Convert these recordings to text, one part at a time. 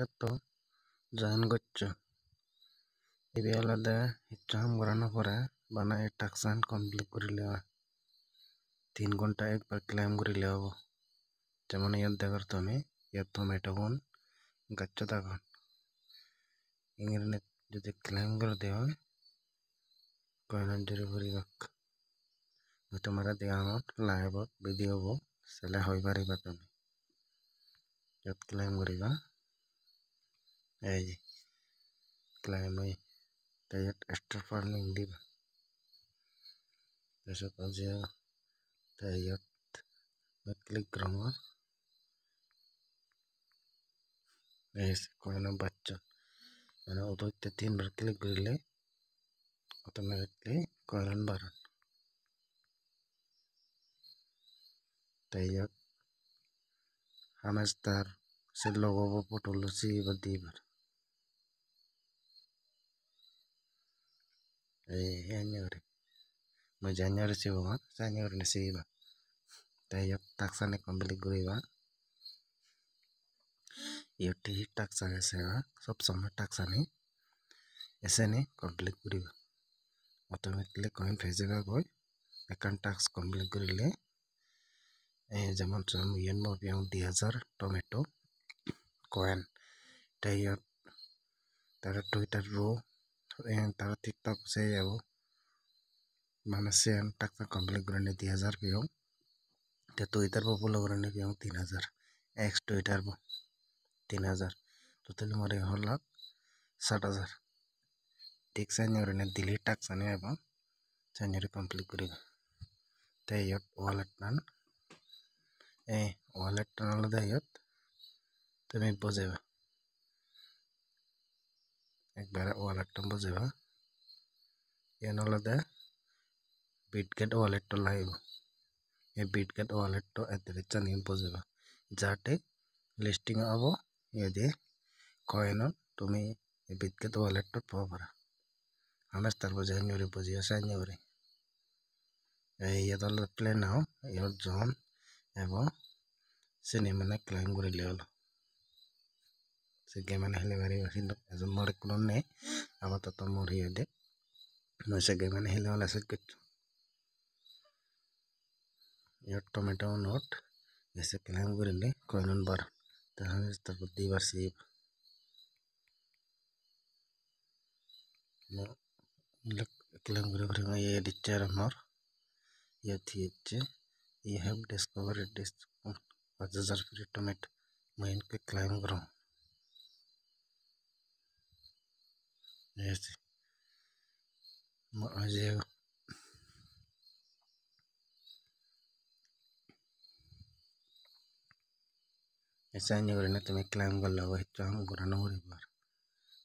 লেখাতো join করছ এবে আলাদা ইচ্ছা করানো পরে বানায় টাকসান কমপ্লিট করে লেওয়া তিন ঘন্টা একবার ক্লাইম করে লেওয়াব যেমন ইয়ার দেখার তুমি ইয়ার টমেটো গুণ গাছ দেখুন ইংরেজি যদি ক্লাইম করে দেওয়া হয় কয়েন জোরে ভরিবাক তোমার দেওয়া আমার লাইভত ভিডিও হব সেলে হয়ে পারিবা তুমি ইয়াত ক্লাইম করিবা এই যে ক্লাইমাই টায়ার এক্সট্রা ফার্মিং দিবা তাৰপিছত আজি ইয়াত ক্লিক ৰঙৰ কোনো বাচ্চন মানে অতৈতে তিনবার ক্লিক করলে অটোমেটিকলি কয়লান বাড়ান তাই ইয়াত হামেজ তার সে লগব পটল লুচি এবার দিবার eeh anyoru moche anyoru chebo anyoru nesibo tayob taksa ne kompli gureba yoti taksa ne sewa sop somo taksa ne eseni kompli gureba otomitli koin fezi ga goi ekan taks kompli gurele eh jaman tsamu yen mo biang diazar tomato koen tayob tara twitter rule এন তাৰ TikTok চাই যাব মানে চেন তাক তাক complete কৰে নে দুই হাজাৰ পিওঁ এতিয়া টুইটাৰ পপুলাৰ কৰে নে পিওঁ তিনি হাজাৰ এক্স টুইটাৰ তিনি হাজাৰ টোটেল মোৰ এশ লাখ ষাঠ হাজাৰ ঠিক চাই নে কৰে দিল্লীৰ তাক চানি আহিব চানিৰে কমপ্লিট কৰিব এতিয়া ইয়াত ৱালেট টান এই ৱালেট টানলৈ ইয়াত তুমি বজাবা একবার ওয়ালেটটা বুঝবা এন হল দে বিটগেট ওয়ালেট লাইব এই বিটগেট ওয়ালেট এতে জানি বুঝবা যাতে লিস্টিং হব এদি কয়েন তুমি বিটগেট ওয়ালেট পাবারা আমার তার বুঝে নিউরে বুঝি আসে নিউরে এই ইয়াদ প্লেন হও ইয়ার জন এবং সিনেমা ক্লাইম করে লিয়ে হলো segaiman hele bari osindok azum mor kulon ne amato to mor hiode no segaiman hele wala sekut your tomato note जैसे पहले हम करेंगे कोई नंबर तो हम इस तरह दीवार सेब क्लेम कर ये डिचार हमार ये थी अच्छे ये हैव डिस्कवर डिस्क पाँच हज़ार फ्री टोमेट मैं इनके क्लेम कराऊँ जैसे अजय ಸಂಜೆ ಊರಿನ ತಮ್ಮ ಕ್ಲಾಮ್ಗಲ್ಲ ಹೆಚ್ಚು ಗುರನ ಊರಿ ಬಾರ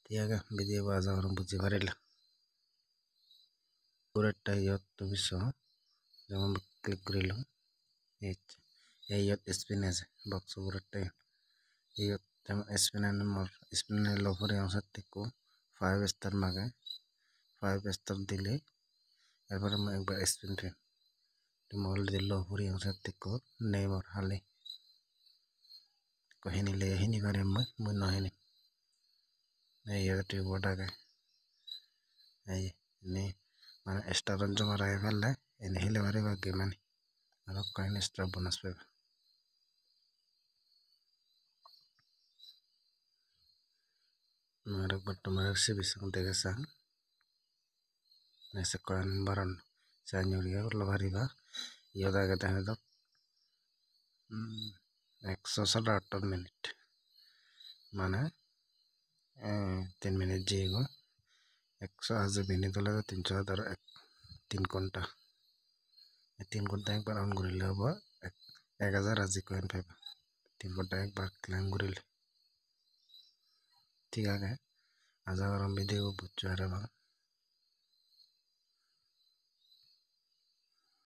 ತಿಯಾಗ ಬಿದಿಯ ಬಾಜ ಅವರು ಬುದ್ಧಿ ಬರಲ್ಲ ಊರಟ್ಟ ಐವತ್ತು ಬಿಸು ಜಮ ಕ್ಲಿಕ್ ಗ್ರಿಲ್ಲು ಹೆಚ್ಚು ಐವತ್ತು ಸ್ಪಿನಸ್ ಬಾಕ್ಸ್ ಊರಟ್ಟ ಐವತ್ತು ಸ್ಪಿನ ಸ್ಪಿನಲ್ಲಿ ಒಬ್ಬರು ಯಾವ ಸತ್ತಿಕ್ಕು ফাইভ স্টার মাগে ফাইভ স্টার দিলে এরপরে আমি একবার স্ক্রিন ট্রেন মহল দিল ফুরি অংশের থেকে নেই মর হালে কহিনি লে এহিনি করে মই মই নহিনি এই ইয়াতে বটাকে এই নে মানে স্টার জমা রাখে ফেললে এনে হিলে বারে বা গেমানি আর কয়েন স্টার বোনাস পাবে মাৰক বৰ্তমান চিবিচং দেখেচাং নেচে কৰা নম্বৰ জানুৱাৰী অলপ হাৰিবা ইয়াত আগে তেহে দক একশ চাৰ মিনিট মানে তিন মিনিট যি গ'ল একশ আজি মিনিট হ'লে তিনিশ আৰু এক তিন ঘণ্টা তিন ঘণ্টা একবাৰ অন ঘূৰিলে হ'ব এক এক হাজাৰ আজি কয়েন পাইবা তিন ঘণ্টা একবাৰ ক্লাইম ঘূৰিলে tiga agey aja goron bideo bossey parapang.